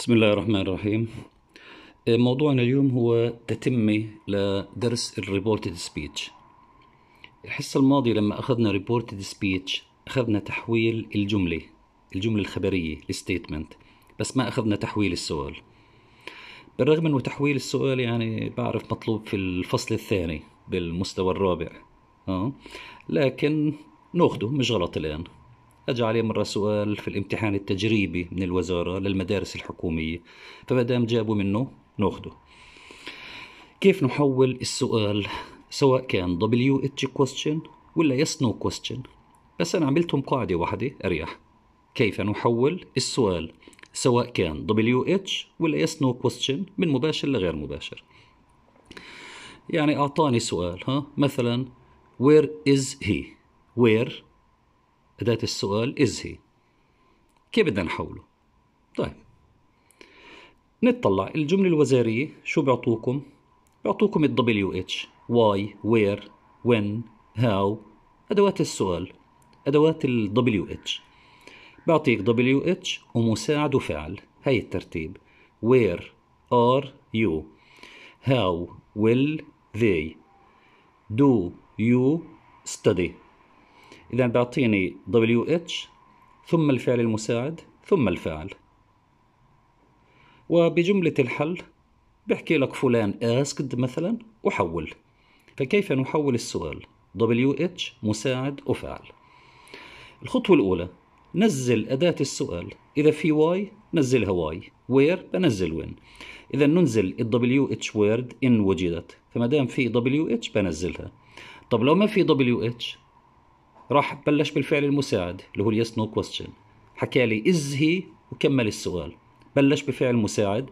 بسم الله الرحمن الرحيم إيه، موضوعنا اليوم هو تتمة لدرس الريبورتد سبيتش الحصة الماضية لما أخذنا ريبورتد سبيتش أخذنا تحويل الجملة الجملة الخبرية الستيتمنت بس ما أخذنا تحويل السؤال بالرغم أنه تحويل السؤال يعني بعرف مطلوب في الفصل الثاني بالمستوى الرابع آه. لكن نأخذه مش غلط الآن أجى مرة سؤال في الامتحان التجريبي من الوزارة للمدارس الحكومية فما دام جابوا منه ناخذه كيف نحول السؤال سواء كان دبليو اتش كويستشن ولا يس نو كويستشن بس أنا عملتهم قاعدة واحدة أريح كيف نحول السؤال سواء كان دبليو اتش ولا يس نو كويستشن من مباشر لغير مباشر يعني أعطاني سؤال ها مثلا وير از هي وير أداة السؤال is هي كيف بدنا نحوله طيب نطلع الجملة الوزارية شو بيعطوكم بيعطوكم ال WH why where when how أدوات السؤال أدوات ال WH بعطيك WH ومساعد وفعل هي الترتيب where are you how will they do you study إذا بيعطيني WH ثم الفعل المساعد ثم الفاعل وبجملة الحل بحكي لك فلان اسكد مثلا وحول فكيف نحول السؤال WH مساعد وفعل الخطوة الأولى نزل أداة السؤال إذا في واي نزلها واي وير بنزل وين إذا ننزل ال WH word إن وجدت فما دام في WH بنزلها طب لو ما في WH راح بلش بالفعل المساعد اللي هو اليس نو كويستشن حكى لي از هي وكمل السؤال بلش بفعل مساعد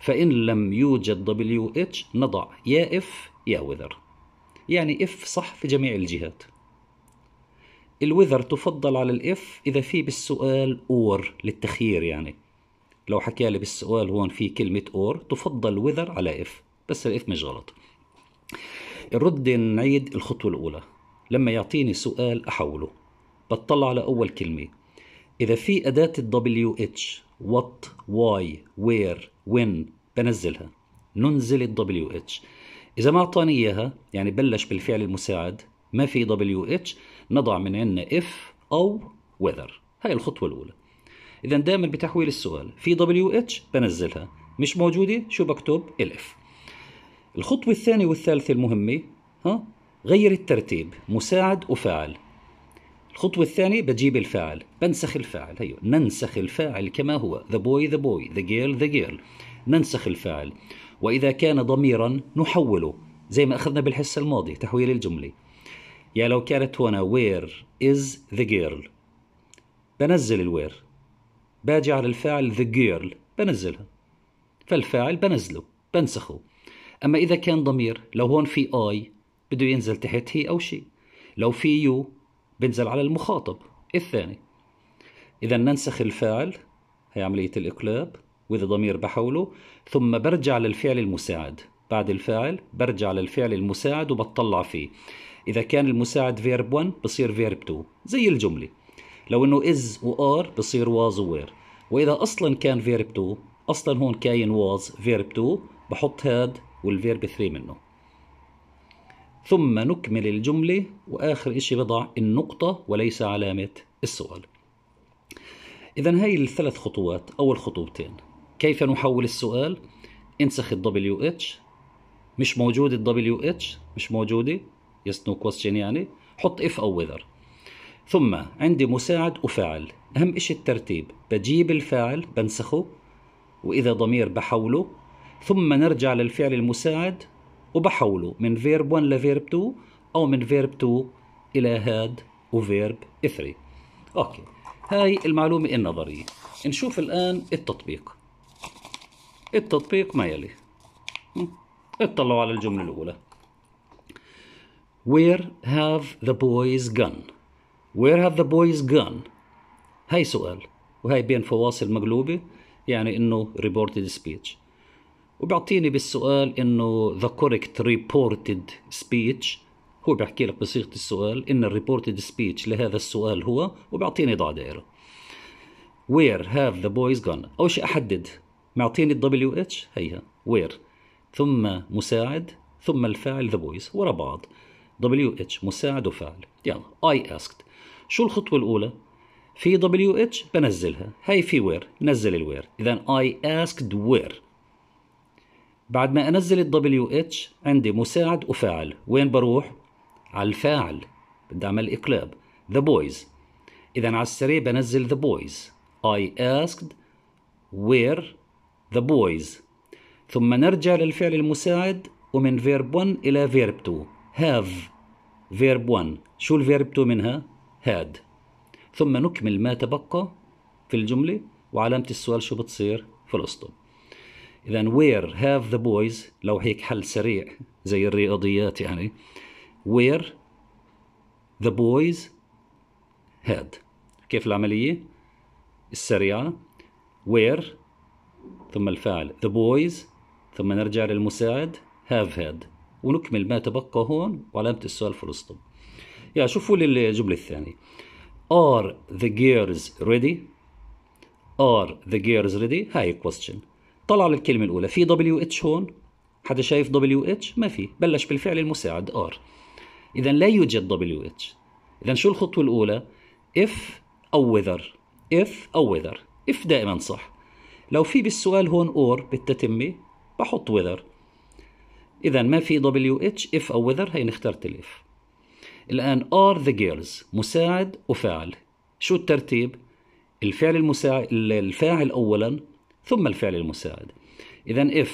فإن لم يوجد دبليو اتش نضع يا اف يا وذر يعني اف صح في جميع الجهات الوذر تفضل على الاف اذا في بالسؤال اور للتخيير يعني لو حكى لي بالسؤال هون في كلمة اور تفضل وذر على اف بس الاف مش غلط نرد نعيد الخطوة الأولى لما يعطيني سؤال أحوله بطلع على أول كلمة إذا في أداة الدبليو اتش وات واي وير وين بنزلها ننزل الدبليو اتش إذا ما أعطاني إياها يعني بلش بالفعل المساعد ما في دبليو اتش نضع من عندنا اف أو whether هاي الخطوة الأولى إذا دائما بتحويل السؤال في دبليو اتش بنزلها مش موجودة شو بكتب الاف الخطوة الثانية والثالثة المهمة ها غير الترتيب مساعد وفاعل الخطوة الثانية بجيب الفاعل بنسخ الفاعل هيو أيوة، ننسخ الفاعل كما هو the boy the boy the girl the girl ننسخ الفاعل وإذا كان ضميرا نحوله زي ما أخذنا بالحصة الماضية تحويل الجملة يا لو كانت هنا where is the girl بنزل الوير باجي على الفاعل the girl بنزلها فالفاعل بنزله بنسخه أما إذا كان ضمير لو هون في I بده ينزل تحت هي أو شي لو في يو بنزل على المخاطب الثاني إذا ننسخ الفاعل هي عملية الإقلاب وإذا ضمير بحوله ثم برجع للفعل المساعد بعد الفاعل برجع للفعل المساعد وبطلع فيه إذا كان المساعد فيرب 1 بصير فيرب 2 زي الجملة لو إنه إز وآر بصير واز ووير وإذا أصلا كان فيرب 2 أصلا هون كاين واز فيرب 2 بحط هاد والفيرب 3 منه ثم نكمل الجملة وآخر إشي بضع النقطة وليس علامة السؤال إذا هاي الثلاث خطوات أول خطوتين كيف نحول السؤال انسخ ال WH مش موجود ال WH مش موجودة yes no question يعني حط if أو whether ثم عندي مساعد وفاعل أهم إشي الترتيب بجيب الفاعل بنسخه وإذا ضمير بحوله ثم نرجع للفعل المساعد وبحوله من فيرب 1 لفيرب 2 أو من فيرب 2 إلى هاد وفيرب 3 أوكي هاي المعلومة النظرية نشوف الآن التطبيق التطبيق ما يلي اطلعوا على الجملة الأولى Where have the boys gone? Where have the boys gone? هاي سؤال وهاي بين فواصل مقلوبة يعني إنه reported speech وبيعطيني بالسؤال انه the correct reported speech هو بيحكي لك بصيغه السؤال ان الريبورتد سبيتش لهذا السؤال هو وبيعطيني ضع دائره وير هاف ذا بويز جون اول شيء احدد معطيني الدبليو اتش هيها وير ثم مساعد ثم الفاعل ذا بويز ورا بعض دبليو اتش مساعد وفاعل يلا اي اسكت شو الخطوه الاولى في دبليو اتش بنزلها هي في وير نزل الوير اذا اي اسكت وير بعد ما انزل ال اتش عندي مساعد وفاعل وين بروح على الفاعل بدي اعمل اقلاب the boys اذا على السريع بنزل the boys I asked where the boys ثم نرجع للفعل المساعد ومن verb 1 إلى verb 2 have verb 1 شو الفيرب 2 منها had ثم نكمل ما تبقى في الجملة وعلامة السؤال شو بتصير في الأسطول اذا وير هاف ذا بويز لو هيك حل سريع زي الرياضيات يعني وير ذا بويز هاد كيف العمليه السريعه وير ثم الفاعل the boys ثم نرجع للمساعد have had ونكمل ما تبقى هون وعلامة السؤال في ستوب يا شوفوا لي الجملة الثانية are the girls ready are the girls ready هاي question طلع على الكلمة الأولى في دبليو اتش هون حدا شايف دبليو اتش ما في بلش بالفعل المساعد ار إذا لا يوجد دبليو اتش إذا شو الخطوة الأولى اف أو وذر اف أو وذر اف دائما صح لو في بالسؤال هون اور بالتتمة بحط وذر إذا ما في دبليو اتش اف أو وذر هي اخترت الإف الآن are the girls مساعد وفاعل شو الترتيب؟ الفعل المساعد الفاعل أولا ثم الفعل المساعد إذا if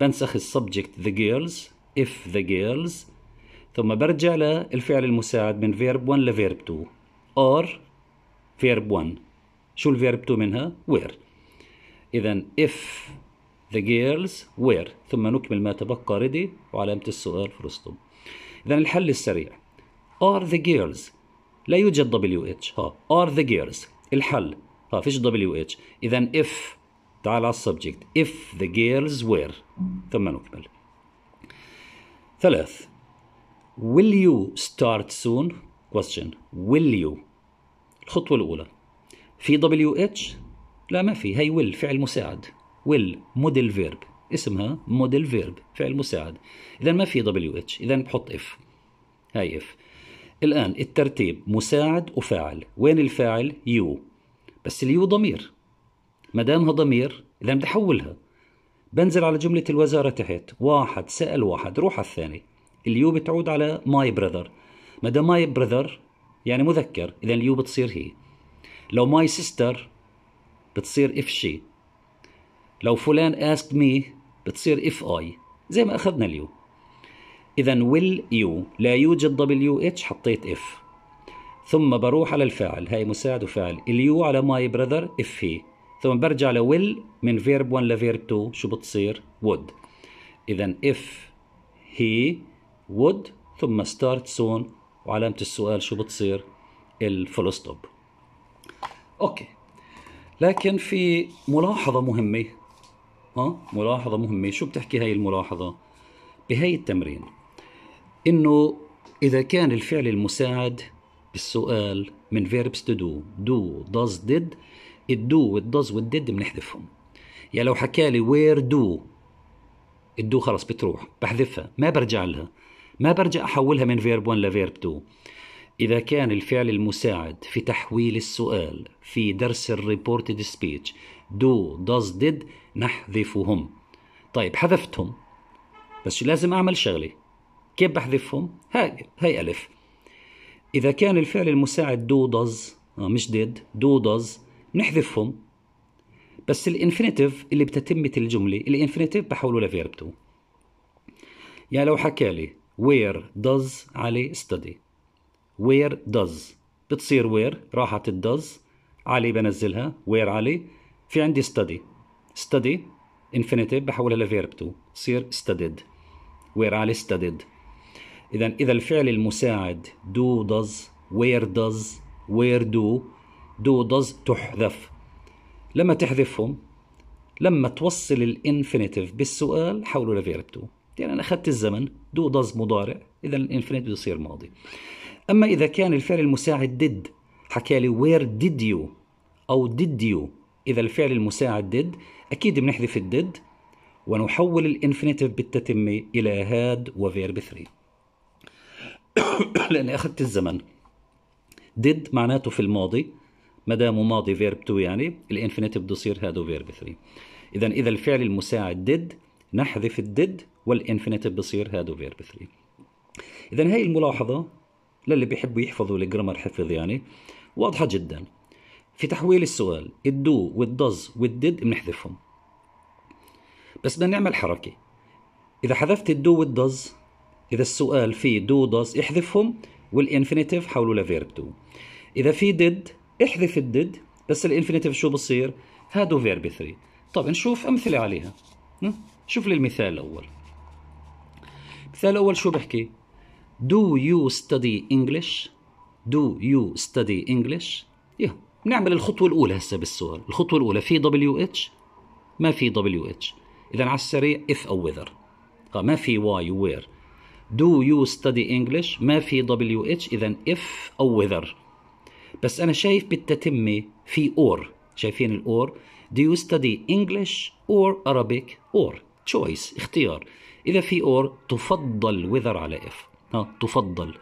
بنسخ السبجكت the girls if the girls ثم برجع للفعل المساعد من verb 1 ل verb 2 or verb 1 شو الفيرب 2 منها where إذا if the girls where ثم نكمل ما تبقى ready وعلامة السؤال في إذا الحل السريع are the girls لا يوجد WH ها are the girls الحل ها فيش WH إذا if تعال على السبجكت if the girls were ثم نكمل ثلاث will you start soon question will you الخطوة الأولى في WH لا ما في هي will فعل مساعد will موديل فيرب اسمها موديل فيرب فعل مساعد إذا ما في WH إذا بحط if هاي if الآن الترتيب مساعد وفاعل وين الفاعل يو بس اليو ضمير ما دامها ضمير اذا بدي احولها بنزل على جمله الوزاره تحت واحد سال واحد روح على الثاني اليو بتعود على ماي براذر ما دام ماي براذر يعني مذكر اذا اليو بتصير هي لو ماي سيستر بتصير اف شي لو فلان اسكت مي بتصير اف اي زي ما اخذنا اليو اذا ويل يو لا يوجد دبليو اتش حطيت اف ثم بروح على الفاعل هاي مساعد وفاعل اليو على ماي براذر اف هي ثم برجع لويل من فيرب 1 لفيرب 2 شو بتصير would اذا if he would ثم start soon وعلامة السؤال شو بتصير الفول ستوب اوكي لكن في ملاحظة مهمة ها ملاحظة مهمة شو بتحكي هاي الملاحظة بهي التمرين انه اذا كان الفعل المساعد بالسؤال من فيربس تو دو دو داز ديد الدو والدز والديد بنحذفهم يعني لو حكى لي وير دو الدو خلص بتروح بحذفها ما برجع لها ما برجع احولها من فيرب 1 لفيرب 2 إذا كان الفعل المساعد في تحويل السؤال في درس الريبورتد سبيتش دو داز ديد نحذفهم طيب حذفتهم بس لازم أعمل شغلة كيف بحذفهم؟ هاي هاي ألف إذا كان الفعل المساعد دو داز آه، مش ديد دو داز بنحذفهم بس الانفينيتيف اللي بتتمة الجملة الانفينيتيف بحوله لفيرب تو يعني لو حكى لي وير does علي ستدي وير دوز بتصير وير راحت الدز علي بنزلها وير علي في عندي ستدي ستدي انفينيتيف بحولها لفيرب تو تصير ستديد وير علي ستديد إذا إذا الفعل المساعد دو does وير does وير دو do does تحذف لما تحذفهم لما توصل الانفينيتيف بالسؤال حوله لفيرب 2 يعني انا اخذت الزمن دو داز مضارع اذا الانفينيتيف بده يصير ماضي اما اذا كان الفعل المساعد ديد حكى لي وير ديد يو او ديد يو اذا الفعل المساعد ديد اكيد بنحذف الديد ونحول الانفينيتيف بالتتمه الى هاد وفيرب 3 لاني اخذت الزمن ديد معناته في الماضي مدام ماضي فيرب 2 يعني الانفينيتيف بده يصير هذا فيرب 3 اذا اذا الفعل المساعد ديد نحذف الديد والانفينيتيف بصير هذا فيرب 3 اذا هاي الملاحظه للي بيحبوا يحفظوا الجرامر حفظ يعني واضحه جدا في تحويل السؤال الدو والدز والديد بنحذفهم بس بدنا نعمل حركه اذا حذفت الدو والدز اذا السؤال فيه دو دز احذفهم والانفينيتيف حولوا لفيرب 2 اذا في ديد احذف الديد بس الانفينيتيف شو بصير؟ هادو فيرب 3 طيب نشوف امثله عليها شوف لي المثال الاول المثال الاول شو بحكي؟ Do you study English? Do you study English? يا بنعمل الخطوة الأولى هسه بالسؤال، الخطوة الأولى في دبليو اتش؟ ما في دبليو اتش، إذا على السريع اف أو ويذر. ما في واي وير. Do you study English؟ ما في دبليو اتش، إذا اف أو ويذر. بس أنا شايف بالتتمة في أور شايفين الأور Do you study English or Arabic or choice اختيار إذا في أور تفضل وذر على اف ها تفضل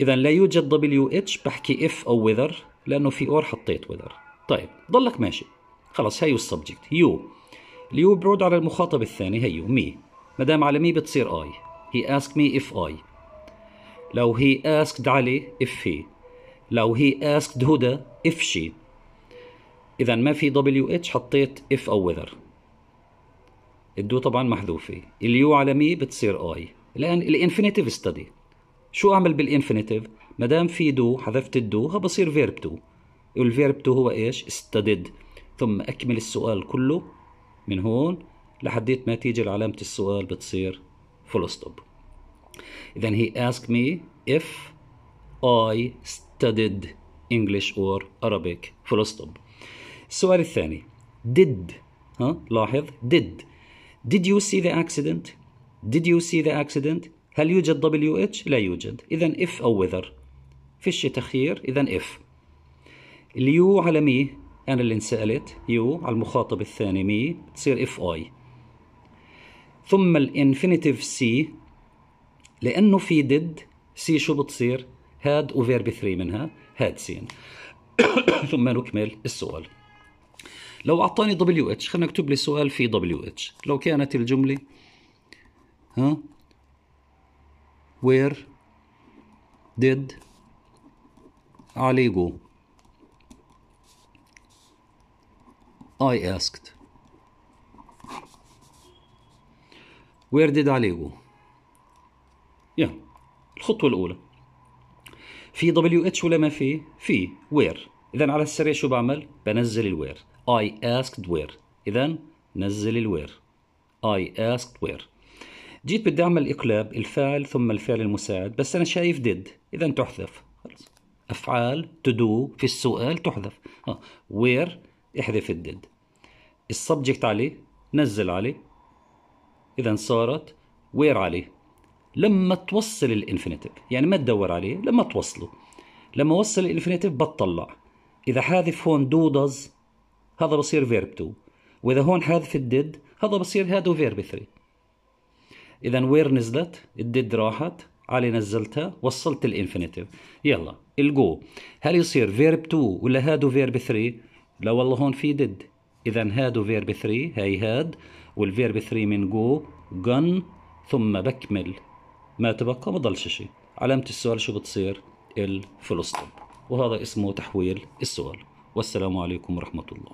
إذا لا يوجد دبليو اتش بحكي اف أو وذر لأنه في أور حطيت وذر طيب ضلك ماشي خلص هيو السبجكت يو اليو برود على المخاطب الثاني هيو مي ما دام على مي بتصير اي هي اسك مي اف اي لو هي اسكد علي اف هي لو هي اسكد هدى if she اذا ما في WH حطيت if او whether الدو طبعا محذوفه اليو على مي بتصير اي الان الانفينيتيف ستدي شو اعمل بالانفينيتيف ما دام في دو حذفت الدو بصير فيرب تو والفيرب تو هو ايش استدد ثم اكمل السؤال كله من هون لحديت ما تيجي العلامة السؤال بتصير فول ستوب إذا هي asked me if I حتى انجلش English or Arabic full stop السؤال الثاني did ها لاحظ did did you see the accident did you see the accident هل يوجد WH لا يوجد إذا if أو whether فيش تخيير إذا if اليو على مي أنا اللي انسألت يو على المخاطب الثاني مي تصير اف اي ثم الانفينيتيف سي لأنه في ديد سي شو بتصير هاد وفيرب 3 منها هاد سين ثم نكمل السؤال لو اعطاني دبليو اتش خلينا نكتب لي سؤال في دبليو اتش لو كانت الجمله ها وير did علي go I asked وير did علي go يا الخطوة الأولى في دبليو اتش ولا ما في؟ في وير اذا على السريع شو بعمل؟ بنزل الوير اي اسكد وير اذا نزل الوير اي اسكد وير جيت بدي اعمل اقلاب الفاعل ثم الفعل المساعد بس انا شايف ديد اذا تحذف خلص افعال تدو في السؤال تحذف ها آه. وير احذف الديد السبجكت عليه نزل عليه اذا صارت وير عليه لما توصل الانفينيتيف يعني ما تدور عليه لما توصله لما وصل الانفينيتيف بتطلع اذا حاذف هون دو دز هذا بصير فيرب 2 واذا هون حاذف الديد هذا بصير هادو فيرب 3 اذا وير نزلت الديد راحت علي نزلتها وصلت الانفينيتيف يلا الجو هل يصير فيرب 2 ولا هادو فيرب 3 لا والله هون في ديد اذا هادو فيرب 3 هي هاد والفيرب 3 من جو جن ثم بكمل ما تبقى ما ضلش شيء علامة السؤال شو بتصير الفلسطين وهذا اسمه تحويل السؤال والسلام عليكم ورحمة الله